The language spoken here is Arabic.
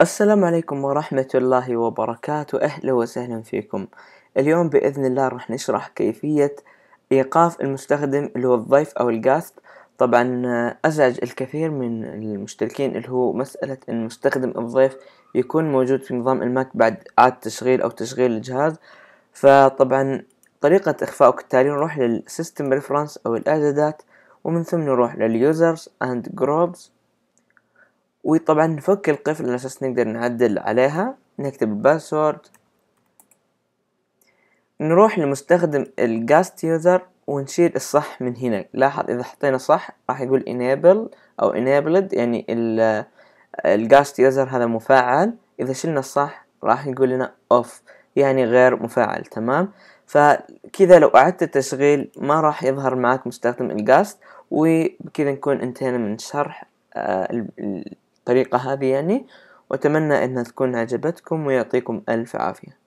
السلام عليكم ورحمة الله وبركاته أهلا وسهلا فيكم اليوم بإذن الله راح نشرح كيفية إيقاف المستخدم اللي هو الضيف أو الجاست طبعا آه، أزعج الكثير من المشتركين اللي هو مسألة أن مستخدم الضيف يكون موجود في نظام الماك بعد إعادة تشغيل أو تشغيل الجهاز فطبعا طريقة إخفائه كالتالي نروح للسيستم ريفرنس أو الإعدادات ومن ثم نروح لليوزرز أند جروبز وطبعا نفك القفل على اساس نقدر نعدل عليها نكتب الباسورد نروح لمستخدم الجاست يوزر ونشيل الصح من هنا لاحظ اذا حطينا صح راح يقول انيبل او انيبلد يعني الجاست يوزر هذا مفعل اذا شلنا الصح راح يقول لنا اوف يعني غير مفعل تمام فكذا لو اعدت التشغيل ما راح يظهر معك مستخدم الجاست وبكذا نكون انتهينا من شرح آه الطريقة هذه يعني وأتمنى أنها تكون عجبتكم ويعطيكم ألف عافية